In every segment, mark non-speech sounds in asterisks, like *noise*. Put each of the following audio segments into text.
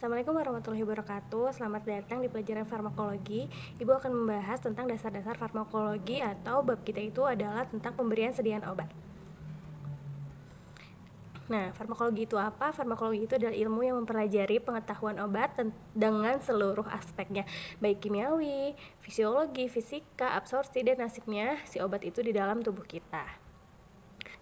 Assalamualaikum warahmatullahi wabarakatuh. Selamat datang di pelajaran farmakologi. Ibu akan membahas tentang dasar-dasar farmakologi atau bab kita itu adalah tentang pemberian sediaan obat. Nah, farmakologi itu apa? Farmakologi itu adalah ilmu yang mempelajari pengetahuan obat dengan seluruh aspeknya, baik kimiawi, fisiologi, fisika, absorpsi, dan nasibnya si obat itu di dalam tubuh kita.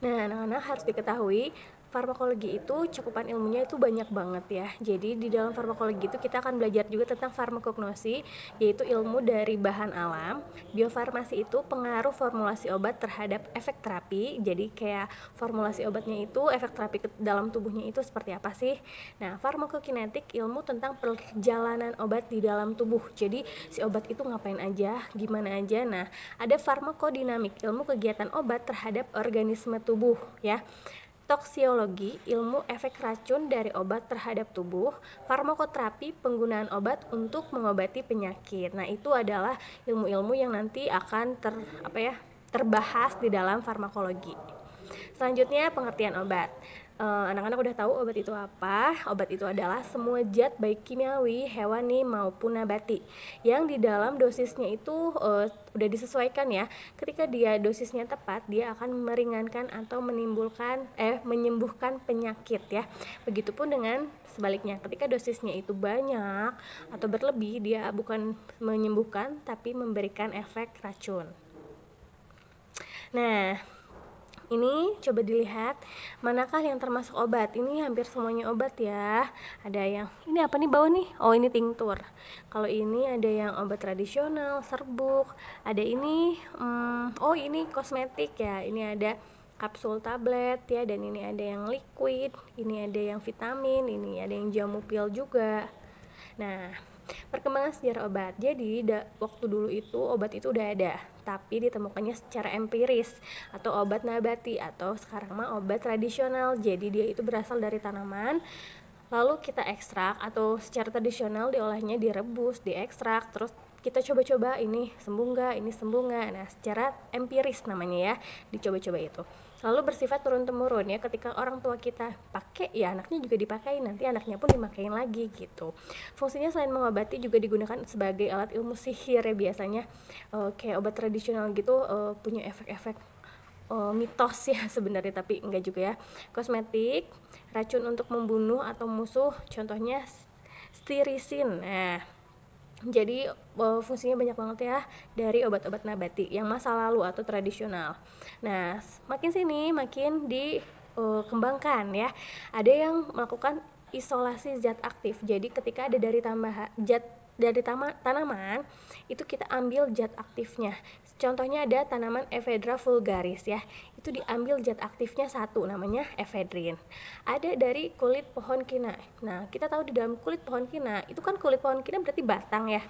Nah, anak-anak harus diketahui farmakologi itu cukupan ilmunya itu banyak banget ya. Jadi di dalam farmakologi itu kita akan belajar juga tentang farmakognosi, yaitu ilmu dari bahan alam. Biofarmasi itu pengaruh formulasi obat terhadap efek terapi. Jadi kayak formulasi obatnya itu efek terapi ke dalam tubuhnya itu seperti apa sih? Nah, farmakokinetik ilmu tentang perjalanan obat di dalam tubuh. Jadi si obat itu ngapain aja, gimana aja. Nah, ada farmakodinamik, ilmu kegiatan obat terhadap organisme tubuh ya toksiologi, ilmu efek racun dari obat terhadap tubuh, farmakoterapi, penggunaan obat untuk mengobati penyakit. Nah, itu adalah ilmu-ilmu yang nanti akan ter apa ya? terbahas di dalam farmakologi. Selanjutnya pengertian obat. Eh, anak-anak uh, udah tahu obat itu apa. Obat itu adalah semua zat baik kimiawi, hewani maupun nabati yang di dalam dosisnya itu uh, udah disesuaikan ya. Ketika dia dosisnya tepat, dia akan meringankan atau menimbulkan eh menyembuhkan penyakit ya. Begitupun dengan sebaliknya, ketika dosisnya itu banyak atau berlebih, dia bukan menyembuhkan tapi memberikan efek racun. Nah, ini coba dilihat manakah yang termasuk obat? Ini hampir semuanya obat ya. Ada yang ini apa nih bawah nih? Oh, ini tingtur. Kalau ini ada yang obat tradisional, serbuk, ada ini hmm, oh ini kosmetik ya. Ini ada kapsul tablet ya dan ini ada yang liquid, ini ada yang vitamin, ini ada yang jamu pil juga. Nah, perkembangan sejarah obat. Jadi da, waktu dulu itu obat itu udah ada, tapi ditemukannya secara empiris atau obat nabati atau sekarang mah obat tradisional. Jadi dia itu berasal dari tanaman lalu kita ekstrak atau secara tradisional diolahnya direbus, diekstrak, terus kita coba-coba ini sembuh nggak, ini sembuh nggak. Nah, secara empiris namanya ya, dicoba-coba itu selalu bersifat turun-temurun ya ketika orang tua kita pakai ya anaknya juga dipakai nanti anaknya pun dimakain lagi gitu fungsinya selain mengobati juga digunakan sebagai alat ilmu sihir ya biasanya uh, kayak obat tradisional gitu uh, punya efek-efek uh, mitos ya *laughs* sebenarnya tapi enggak juga ya kosmetik racun untuk membunuh atau musuh contohnya stirisin nah jadi uh, fungsinya banyak banget ya dari obat-obat nabati yang masa lalu atau tradisional. Nah, makin sini makin dikembangkan eh, uh, ya. Ada yang melakukan isolasi zat aktif. Jadi ketika ada dari tambahan zat dari tama, tanaman itu kita ambil zat aktifnya. Contohnya ada tanaman Ephedra vulgaris ya. Itu diambil zat aktifnya satu namanya ephedrin. Ada dari kulit pohon kina. Nah, kita tahu di dalam kulit pohon kina itu kan kulit pohon kina berarti batang ya.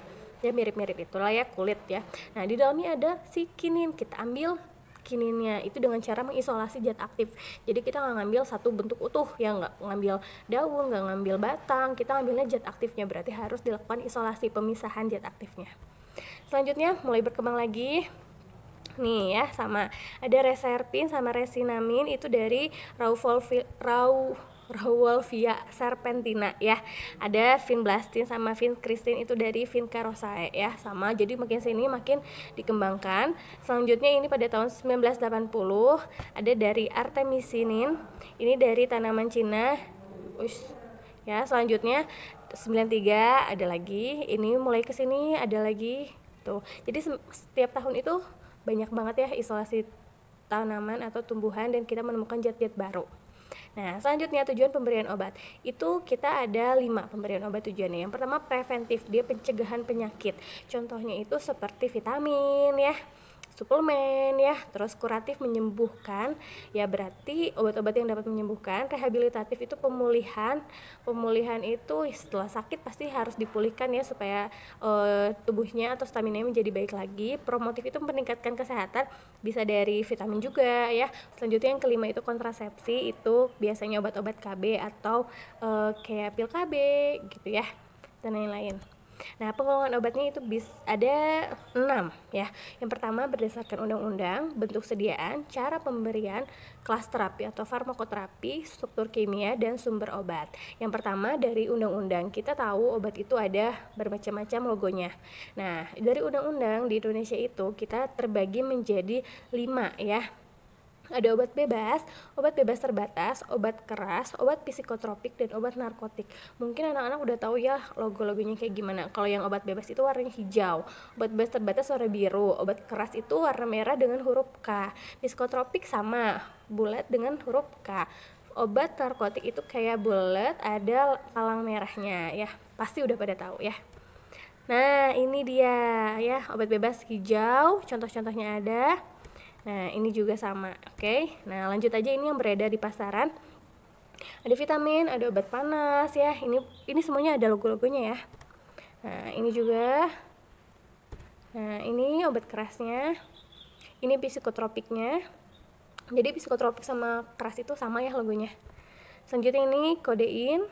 Ya mirip-mirip itulah ya kulit ya. Nah, di dalamnya ada si kinin. Kita ambil yakininnya itu dengan cara mengisolasi zat aktif jadi kita nggak ngambil satu bentuk utuh ya nggak ngambil daun nggak ngambil batang kita ngambilnya zat aktifnya berarti harus dilakukan isolasi pemisahan zat aktifnya selanjutnya mulai berkembang lagi nih ya sama ada reserpin sama resinamin itu dari raw Rowolvia serpentina ya. Ada blastin sama kristin itu dari Vincarosae ya, sama. Jadi makin sini makin dikembangkan. Selanjutnya ini pada tahun 1980 ada dari Artemisinin. Ini dari tanaman Cina. Ush, ya, selanjutnya 93 ada lagi, ini mulai ke sini ada lagi. Tuh. Jadi setiap tahun itu banyak banget ya isolasi tanaman atau tumbuhan dan kita menemukan jat-jat baru. Nah, selanjutnya tujuan pemberian obat. Itu kita ada lima pemberian obat tujuannya. Yang pertama preventif, dia pencegahan penyakit. Contohnya itu seperti vitamin ya suplemen ya terus kuratif menyembuhkan ya berarti obat-obat yang dapat menyembuhkan rehabilitatif itu pemulihan pemulihan itu setelah sakit pasti harus dipulihkan ya supaya uh, tubuhnya atau stamina menjadi baik lagi promotif itu meningkatkan kesehatan bisa dari vitamin juga ya selanjutnya yang kelima itu kontrasepsi itu biasanya obat-obat KB atau uh, kayak pil KB gitu ya dan lain-lain Nah, pengelolaan obatnya itu bis ada enam ya. Yang pertama berdasarkan undang-undang, bentuk sediaan, cara pemberian, kelas terapi atau farmakoterapi, struktur kimia dan sumber obat. Yang pertama dari undang-undang kita tahu obat itu ada bermacam-macam logonya. Nah, dari undang-undang di Indonesia itu kita terbagi menjadi lima ya ada obat bebas, obat bebas terbatas, obat keras, obat psikotropik, dan obat narkotik. Mungkin anak-anak udah tahu ya logo-logonya kayak gimana. Kalau yang obat bebas itu warnanya hijau, obat bebas terbatas warna biru, obat keras itu warna merah dengan huruf K. Psikotropik sama, bulat dengan huruf K obat narkotik itu kayak bulat ada palang merahnya ya pasti udah pada tahu ya nah ini dia ya obat bebas hijau contoh-contohnya ada Nah, ini juga sama, oke? Okay? Nah, lanjut aja ini yang beredar di pasaran. Ada vitamin, ada obat panas ya. Ini ini semuanya ada logo-logonya ya. Nah, ini juga. Nah, ini obat kerasnya. Ini psikotropiknya. Jadi psikotropik sama keras itu sama ya logonya. Selanjutnya ini kodein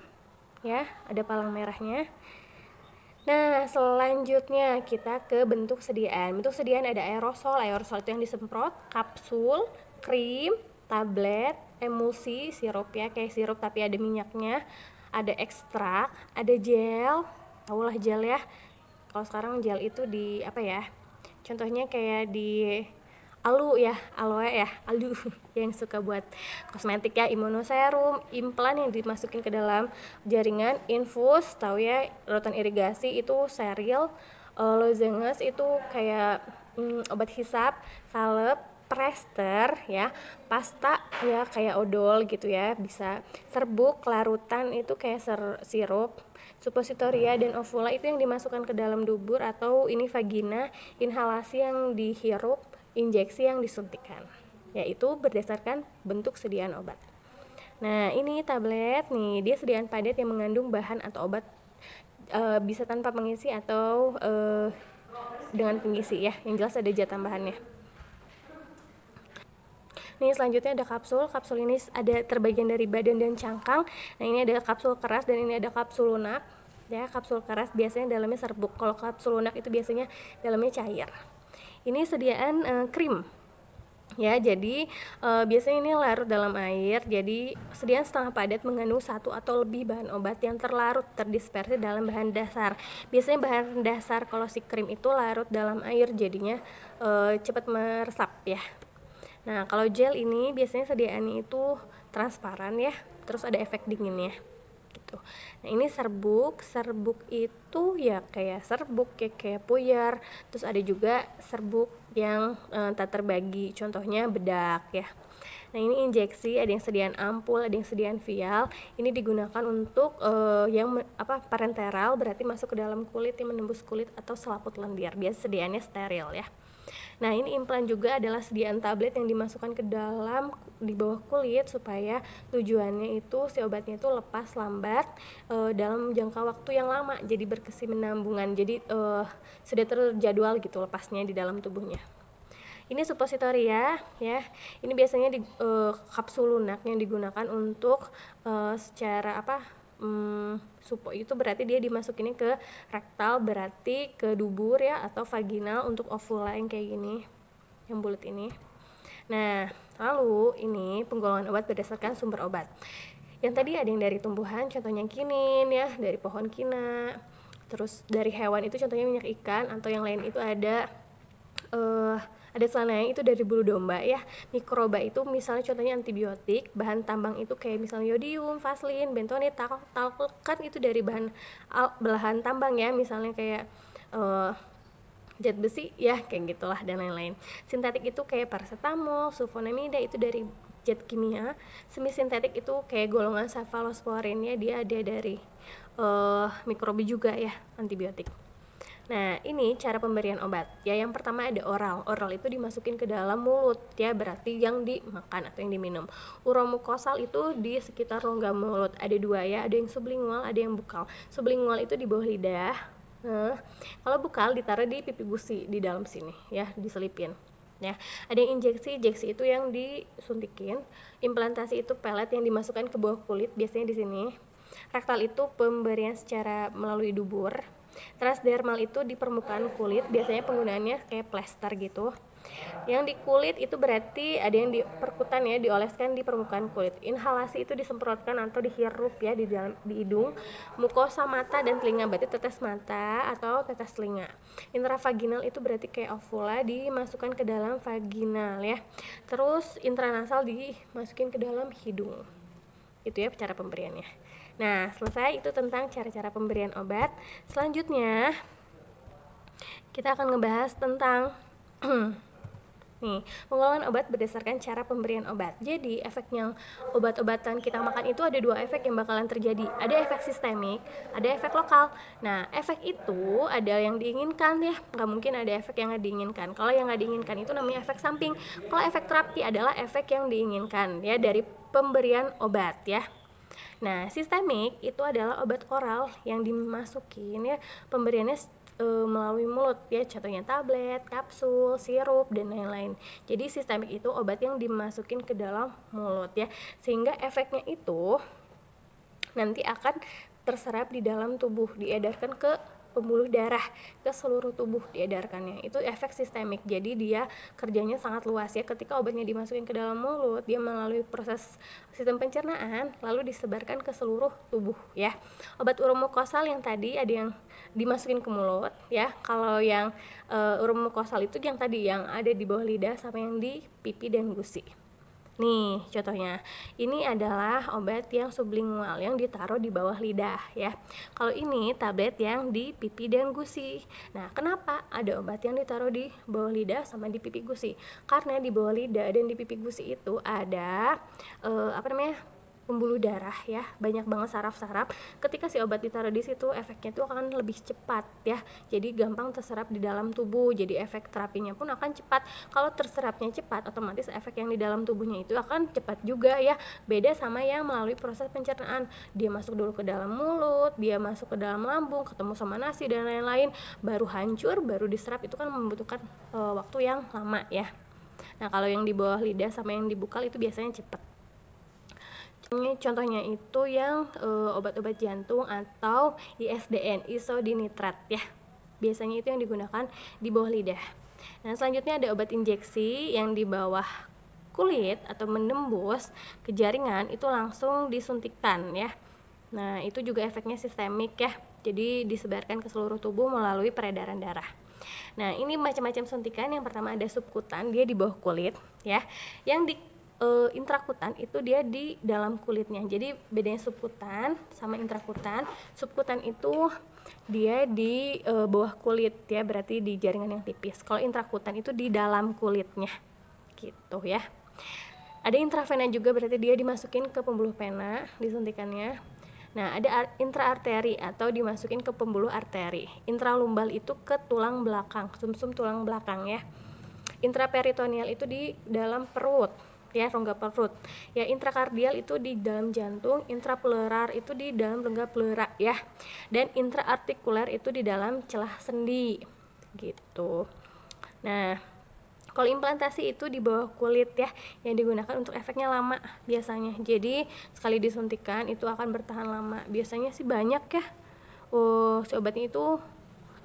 ya, ada palang merahnya. Nah, selanjutnya kita ke bentuk sediaan. Bentuk sediaan ada aerosol. Aerosol itu yang disemprot, kapsul, krim, tablet, emulsi, sirup ya, kayak sirup tapi ada minyaknya, ada ekstrak, ada gel. Tahulah gel ya. Kalau sekarang gel itu di apa ya? Contohnya kayak di alu ya aloe ya alu *laughs* yang suka buat kosmetik ya imunoserum implan yang dimasukin ke dalam jaringan infus tahu ya rotan irigasi itu serial uh, eh, lozenges itu kayak um, obat hisap salep prester ya pasta ya kayak odol gitu ya bisa serbuk larutan itu kayak ser sirup suppositoria dan ovula itu yang dimasukkan ke dalam dubur atau ini vagina inhalasi yang dihirup injeksi yang disuntikan, yaitu berdasarkan bentuk sediaan obat. Nah, ini tablet nih, dia sediaan padat yang mengandung bahan atau obat e, bisa tanpa pengisi atau e, dengan pengisi ya. Yang jelas ada jatah bahannya. Nih selanjutnya ada kapsul. Kapsul ini ada terbagian dari badan dan cangkang. Nah, ini ada kapsul keras dan ini ada kapsul lunak. Ya, kapsul keras biasanya dalamnya serbuk. Kalau kapsul lunak itu biasanya dalamnya cair ini sediaan uh, krim ya jadi e, biasanya ini larut dalam air jadi sediaan setengah padat mengandung satu atau lebih bahan obat yang terlarut terdispersi dalam bahan dasar biasanya bahan dasar kalau si krim itu larut dalam air jadinya e, cepat meresap ya nah kalau gel ini biasanya sediaannya itu transparan ya terus ada efek dinginnya gitu nah ini serbuk serbuk itu ya kayak serbuk ya kayak kayak puyer, terus ada juga serbuk yang e, tak terbagi contohnya bedak ya Nah ini injeksi, ada yang sediaan ampul, ada yang sediaan vial. Ini digunakan untuk uh, yang apa parenteral berarti masuk ke dalam kulit yang menembus kulit atau selaput lendir. Biasa sediaannya steril ya. Nah, ini implan juga adalah sediaan tablet yang dimasukkan ke dalam di bawah kulit supaya tujuannya itu si obatnya itu lepas lambat e, dalam jangka waktu yang lama. Jadi berkesi menambungan Jadi e, sudah terjadwal gitu lepasnya di dalam tubuhnya ini ya, ya ini biasanya di e, kapsul lunak yang digunakan untuk e, secara apa hmm, supo itu berarti dia dimasukinnya ke rektal berarti ke dubur ya atau vaginal untuk ovula yang kayak gini yang bulat ini nah lalu ini penggolongan obat berdasarkan sumber obat yang tadi ada yang dari tumbuhan contohnya kinin ya dari pohon kina terus dari hewan itu contohnya minyak ikan atau yang lain itu ada uh, ada celananya itu dari bulu domba ya mikroba itu misalnya contohnya antibiotik bahan tambang itu kayak misalnya yodium vaselin bentonit tal kan itu dari bahan al, belahan tambang ya misalnya kayak uh, zat besi ya kayak gitulah dan lain-lain sintetik itu kayak paracetamol sulfonamida itu dari zat kimia semi sintetik itu kayak golongan ya dia ada dari uh, mikrobi juga ya antibiotik Nah, ini cara pemberian obat. Ya, yang pertama ada oral. Oral itu dimasukin ke dalam mulut, ya berarti yang dimakan atau yang diminum. Uromukosal itu di sekitar rongga mulut. Ada dua ya, ada yang sublingual, ada yang bukal. Sublingual itu di bawah lidah. Nah, kalau bukal ditaruh di pipi gusi di dalam sini, ya diselipin. Ya, ada yang injeksi, injeksi itu yang disuntikin. Implantasi itu pelet yang dimasukkan ke bawah kulit, biasanya di sini. Rektal itu pemberian secara melalui dubur Transdermal itu di permukaan kulit, biasanya penggunaannya kayak plester gitu. Yang di kulit itu berarti ada yang diperkutan ya, dioleskan di permukaan kulit. Inhalasi itu disemprotkan atau dihirup ya di dalam di hidung, mukosa mata dan telinga berarti tetes mata atau tetes telinga. Intravaginal itu berarti kayak ovula dimasukkan ke dalam vaginal ya. Terus intranasal dimasukin ke dalam hidung itu ya cara pemberiannya nah selesai itu tentang cara-cara pemberian obat selanjutnya kita akan ngebahas tentang *clears throat* Nih, pengolahan obat berdasarkan cara pemberian obat. Jadi, efeknya obat-obatan kita makan itu ada dua efek yang bakalan terjadi. Ada efek sistemik, ada efek lokal. Nah, efek itu ada yang diinginkan ya. Nggak mungkin ada efek yang nggak diinginkan. Kalau yang nggak diinginkan itu namanya efek samping. Kalau efek terapi adalah efek yang diinginkan ya dari pemberian obat ya. Nah, sistemik itu adalah obat oral yang dimasukin ya pemberiannya e, melalui mulut ya contohnya tablet, kapsul, sirup dan lain-lain. Jadi sistemik itu obat yang dimasukin ke dalam mulut ya sehingga efeknya itu nanti akan terserap di dalam tubuh diedarkan ke pembuluh darah ke seluruh tubuh diedarkannya. Itu efek sistemik. Jadi dia kerjanya sangat luas ya. Ketika obatnya dimasukin ke dalam mulut, dia melalui proses sistem pencernaan lalu disebarkan ke seluruh tubuh ya. Obat uromukosal yang tadi ada yang dimasukin ke mulut ya. Kalau yang uh, eh, uromukosal itu yang tadi yang ada di bawah lidah sama yang di pipi dan gusi. Nih, contohnya. Ini adalah obat yang sublingual yang ditaruh di bawah lidah ya. Kalau ini tablet yang di pipi dan gusi. Nah, kenapa ada obat yang ditaruh di bawah lidah sama di pipi gusi? Karena di bawah lidah dan di pipi gusi itu ada eh, apa namanya? pembuluh darah ya banyak banget saraf-saraf ketika si obat ditaruh di situ efeknya itu akan lebih cepat ya jadi gampang terserap di dalam tubuh jadi efek terapinya pun akan cepat kalau terserapnya cepat otomatis efek yang di dalam tubuhnya itu akan cepat juga ya beda sama yang melalui proses pencernaan dia masuk dulu ke dalam mulut dia masuk ke dalam lambung ketemu sama nasi dan lain-lain baru hancur baru diserap itu kan membutuhkan e, waktu yang lama ya nah kalau yang di bawah lidah sama yang di bukal itu biasanya cepat ini contohnya itu yang obat eh, obat-obat jantung atau ISDN, isodinitrat ya. Biasanya itu yang digunakan di bawah lidah. Nah, selanjutnya ada obat injeksi yang di bawah kulit atau menembus ke jaringan itu langsung disuntikan ya. Nah, itu juga efeknya sistemik ya. Jadi disebarkan ke seluruh tubuh melalui peredaran darah. Nah, ini macam-macam suntikan. Yang pertama ada subkutan, dia di bawah kulit ya. Yang di uh, intrakutan itu dia di dalam kulitnya. Jadi bedanya subkutan sama intrakutan. Subkutan itu dia di uh, bawah kulit ya, berarti di jaringan yang tipis. Kalau intrakutan itu di dalam kulitnya. Gitu ya. Ada intravena juga berarti dia dimasukin ke pembuluh vena disuntikannya. Nah, ada intraarteri atau dimasukin ke pembuluh arteri. Intralumbal itu ke tulang belakang, sumsum -sum tulang belakang ya. Intraperitoneal itu di dalam perut ya rongga perut ya intrakardial itu di dalam jantung intrapleural itu di dalam rongga pleura ya dan intraartikuler itu di dalam celah sendi gitu nah kalau implantasi itu di bawah kulit ya yang digunakan untuk efeknya lama biasanya jadi sekali disuntikan itu akan bertahan lama biasanya sih banyak ya uh, oh, sobatnya itu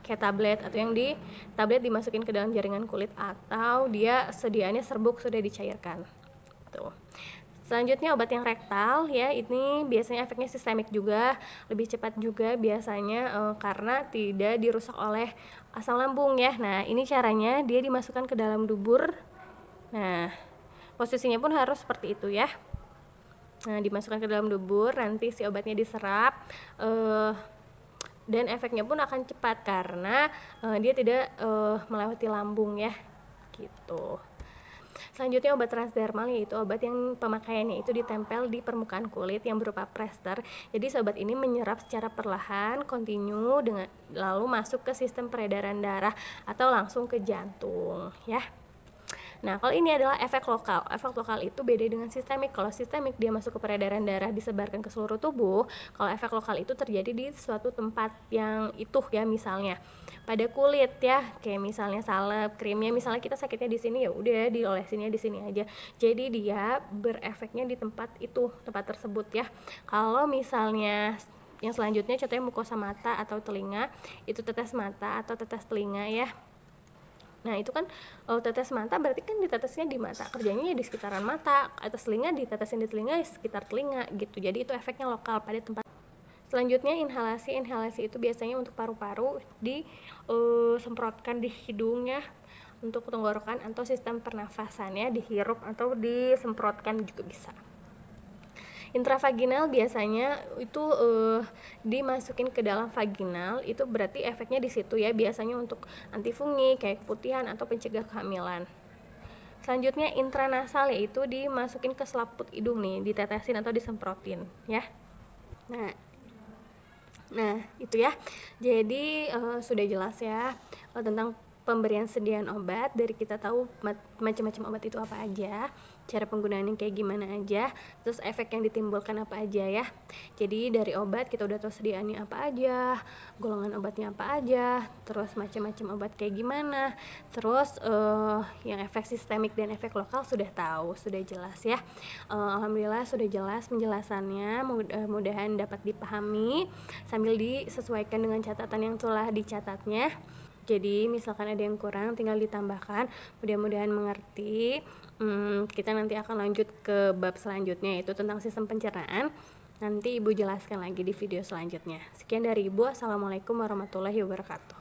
kayak tablet atau yang di tablet dimasukin ke dalam jaringan kulit atau dia sediaannya serbuk sudah dicairkan gitu. Selanjutnya obat yang rektal ya, ini biasanya efeknya sistemik juga, lebih cepat juga biasanya e, karena tidak dirusak oleh asam lambung ya. Nah, ini caranya dia dimasukkan ke dalam dubur. Nah, posisinya pun harus seperti itu ya. Nah, dimasukkan ke dalam dubur, nanti si obatnya diserap. E, dan efeknya pun akan cepat karena uh, dia tidak uh, melewati lambung ya gitu. Selanjutnya obat transdermal yaitu obat yang pemakaiannya itu ditempel di permukaan kulit yang berupa prester. Jadi sobat ini menyerap secara perlahan, kontinu dengan lalu masuk ke sistem peredaran darah atau langsung ke jantung ya. Nah, kalau ini adalah efek lokal. Efek lokal itu beda dengan sistemik. Kalau sistemik dia masuk ke peredaran darah disebarkan ke seluruh tubuh, kalau efek lokal itu terjadi di suatu tempat yang itu ya misalnya pada kulit ya, kayak misalnya salep, krimnya misalnya kita sakitnya di sini ya udah diolesinnya di sini aja. Jadi dia berefeknya di tempat itu, tempat tersebut ya. Kalau misalnya yang selanjutnya contohnya mukosa mata atau telinga, itu tetes mata atau tetes telinga ya Nah, itu kan kalau eh, tetes mata berarti kan ditetesnya di mata. Kerjanya ya di sekitaran mata, atas telinga ditetesin di telinga, di sekitar telinga gitu. Jadi itu efeknya lokal pada tempat Selanjutnya inhalasi. Inhalasi itu biasanya untuk paru-paru disemprotkan eh, uh, di hidungnya untuk tenggorokan atau sistem pernafasannya dihirup atau disemprotkan juga bisa intravaginal biasanya itu uh, dimasukin ke dalam vaginal itu berarti efeknya di situ ya biasanya untuk antifungi kayak keputihan atau pencegah kehamilan selanjutnya intranasal yaitu dimasukin ke selaput hidung nih ditetesin atau disemprotin ya nah Nah, itu ya. Jadi uh, sudah jelas ya eh, tentang pemberian sediaan obat dari kita tahu macam-macam obat itu apa aja cara penggunaannya kayak gimana aja, terus efek yang ditimbulkan apa aja ya. Jadi dari obat kita udah tahu sediaannya apa aja, golongan obatnya apa aja, terus macam-macam obat kayak gimana, terus uh, yang efek sistemik dan efek lokal sudah tahu, sudah jelas ya. Uh, Alhamdulillah sudah jelas penjelasannya, mudah-mudahan eh, dapat dipahami sambil disesuaikan dengan catatan yang telah dicatatnya. Jadi misalkan ada yang kurang tinggal ditambahkan, mudah-mudahan mengerti hmm, kita nanti akan lanjut ke bab selanjutnya yaitu tentang sistem pencernaan. Nanti Ibu jelaskan lagi di video selanjutnya. Sekian dari Ibu. Assalamualaikum warahmatullahi wabarakatuh.